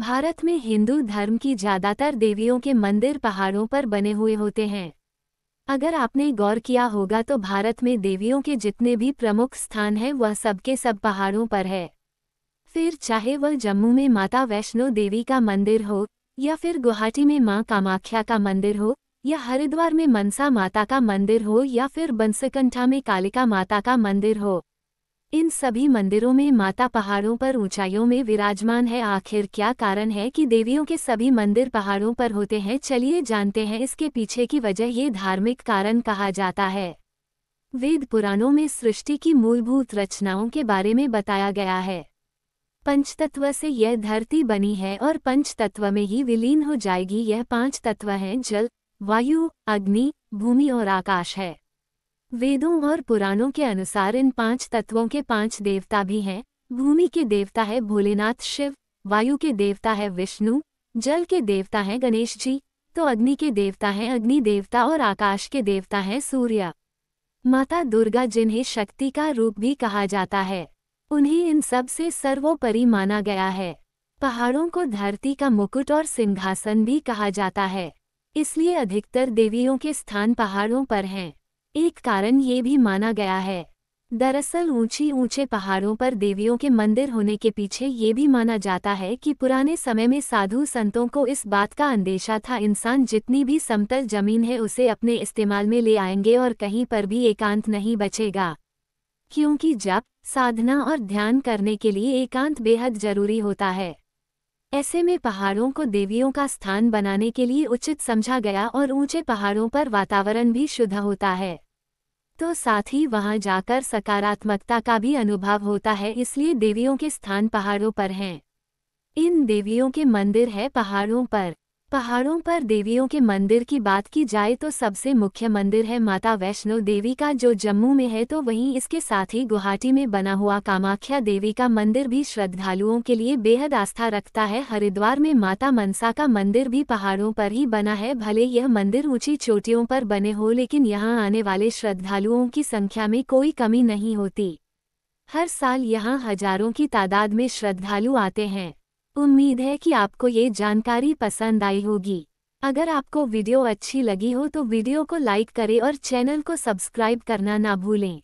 भारत में हिंदू धर्म की ज़्यादातर देवियों के मंदिर पहाड़ों पर बने हुए होते हैं अगर आपने गौर किया होगा तो भारत में देवियों के जितने भी प्रमुख स्थान हैं वह सबके सब पहाड़ों पर है फिर चाहे वह जम्मू में माता वैष्णो देवी का मंदिर हो या फिर गुवाहाटी में माँ कामाख्या का मंदिर हो या हरिद्वार में मनसा माता का मंदिर हो या फिर बंसकंठा में कालिका माता का मंदिर हो इन सभी मंदिरों में माता पहाड़ों पर ऊंचाइयों में विराजमान है आखिर क्या कारण है कि देवियों के सभी मंदिर पहाड़ों पर होते हैं चलिए जानते हैं इसके पीछे की वजह ये धार्मिक कारण कहा जाता है वेद पुराणों में सृष्टि की मूलभूत रचनाओं के बारे में बताया गया है पंचतत्व से यह धरती बनी है और पंच तत्व में ही विलीन हो जाएगी यह पांच तत्व हैं जल वायु अग्नि भूमि और आकाश है वेदों और पुराणों के अनुसार इन पांच तत्वों के पांच देवता भी हैं भूमि के देवता है भोलेनाथ शिव वायु के देवता है विष्णु जल के देवता हैं गणेश जी तो अग्नि के देवता हैं अग्नि देवता और आकाश के देवता हैं सूर्य माता दुर्गा जिन्हें शक्ति का रूप भी कहा जाता है उन्हें इन सब से सर्वोपरि माना गया है पहाड़ों को धरती का मुकुट और सिंहासन भी कहा जाता है इसलिए अधिकतर देवियों के स्थान पहाड़ों पर हैं एक कारण ये भी माना गया है दरअसल ऊंची ऊंचे पहाड़ों पर देवियों के मंदिर होने के पीछे ये भी माना जाता है कि पुराने समय में साधु संतों को इस बात का अंदेशा था इंसान जितनी भी समतल जमीन है उसे अपने इस्तेमाल में ले आएंगे और कहीं पर भी एकांत नहीं बचेगा क्योंकि जब साधना और ध्यान करने के लिए एकांत बेहद जरूरी होता है ऐसे में पहाड़ों को देवियों का स्थान बनाने के लिए उचित समझा गया और ऊंचे पहाड़ों पर वातावरण भी शुद्ध होता है तो साथ ही वहां जाकर सकारात्मकता का भी अनुभव होता है इसलिए देवियों के स्थान पहाड़ों पर हैं इन देवियों के मंदिर है पहाड़ों पर पहाड़ों पर देवियों के मंदिर की बात की जाए तो सबसे मुख्य मंदिर है माता वैष्णो देवी का जो जम्मू में है तो वहीं इसके साथ ही गुवाहाटी में बना हुआ कामाख्या देवी का मंदिर भी श्रद्धालुओं के लिए बेहद आस्था रखता है हरिद्वार में माता मनसा का मंदिर भी पहाड़ों पर ही बना है भले यह मंदिर ऊंची चोटियों पर बने हो लेकिन यहाँ आने वाले श्रद्धालुओं की संख्या में कोई कमी नहीं होती हर साल यहाँ हजारों की तादाद में श्रद्धालु आते हैं उम्मीद है कि आपको ये जानकारी पसंद आई होगी अगर आपको वीडियो अच्छी लगी हो तो वीडियो को लाइक करें और चैनल को सब्सक्राइब करना ना भूलें